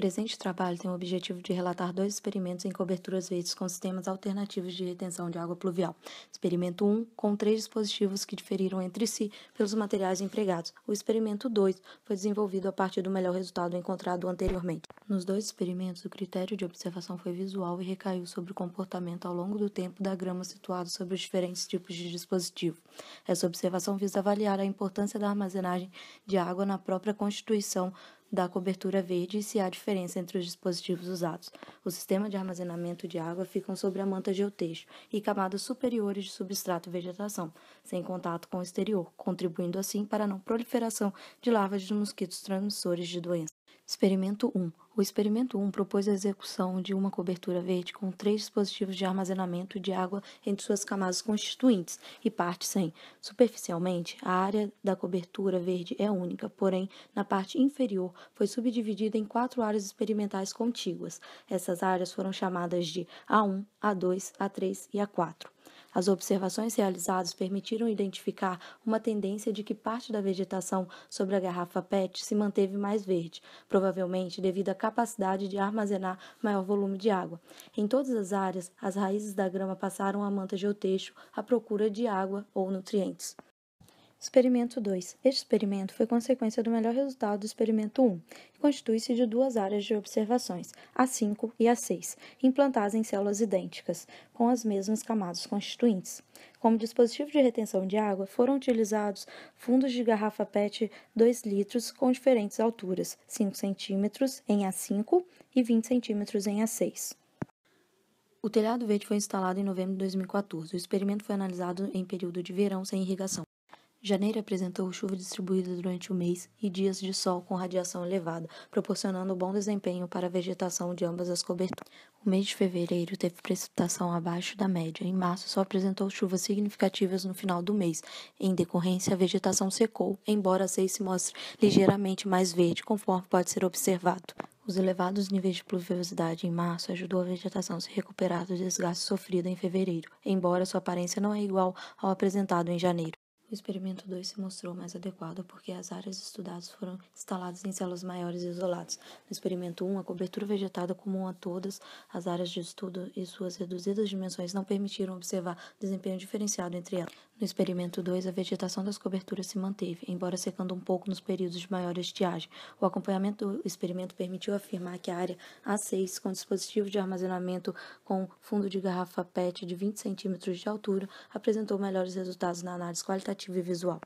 presente trabalho tem o objetivo de relatar dois experimentos em coberturas verdes com sistemas alternativos de retenção de água pluvial. Experimento 1, com três dispositivos que diferiram entre si pelos materiais empregados. O experimento 2 foi desenvolvido a partir do melhor resultado encontrado anteriormente. Nos dois experimentos, o critério de observação foi visual e recaiu sobre o comportamento ao longo do tempo da grama situada sobre os diferentes tipos de dispositivo. Essa observação visa avaliar a importância da armazenagem de água na própria constituição da cobertura verde e se há diferença entre os dispositivos usados. O sistema de armazenamento de água ficam sobre a manta geotextil e camadas superiores de substrato e vegetação, sem contato com o exterior, contribuindo assim para a não proliferação de larvas de mosquitos transmissores de doenças. Experimento 1. O experimento 1 propôs a execução de uma cobertura verde com três dispositivos de armazenamento de água entre suas camadas constituintes e parte sem. Superficialmente, a área da cobertura verde é única, porém, na parte inferior foi subdividida em quatro áreas experimentais contíguas. Essas áreas foram chamadas de A1, A2, A3 e A4. As observações realizadas permitiram identificar uma tendência de que parte da vegetação sobre a garrafa PET se manteve mais verde, provavelmente devido à capacidade de armazenar maior volume de água. Em todas as áreas, as raízes da grama passaram manter manta geotextil à procura de água ou nutrientes. Experimento 2. Este experimento foi consequência do melhor resultado do experimento 1 e constitui-se de duas áreas de observações, a 5 e a 6, implantadas em células idênticas, com as mesmas camadas constituintes. Como dispositivo de retenção de água, foram utilizados fundos de garrafa PET 2 litros com diferentes alturas, 5 centímetros em A5 e 20 centímetros em A6. O telhado verde foi instalado em novembro de 2014. O experimento foi analisado em período de verão sem irrigação. Janeiro apresentou chuva distribuída durante o mês e dias de sol com radiação elevada, proporcionando bom desempenho para a vegetação de ambas as coberturas. O mês de fevereiro teve precipitação abaixo da média. Em março, só apresentou chuvas significativas no final do mês. Em decorrência, a vegetação secou, embora a seis se mostre ligeiramente mais verde, conforme pode ser observado. Os elevados níveis de pluviosidade em março ajudou a vegetação a se recuperar do desgaste sofrido em fevereiro, embora sua aparência não é igual ao apresentado em janeiro. O experimento 2 se mostrou mais adequado porque as áreas estudadas foram instaladas em células maiores e isoladas. No experimento 1, um, a cobertura vegetada comum a todas as áreas de estudo e suas reduzidas dimensões não permitiram observar desempenho diferenciado entre elas. No experimento 2, a vegetação das coberturas se manteve, embora secando um pouco nos períodos de maior estiagem. O acompanhamento do experimento permitiu afirmar que a área A6, com dispositivo de armazenamento com fundo de garrafa PET de 20 centímetros de altura, apresentou melhores resultados na análise qualitativa narrativa e visual.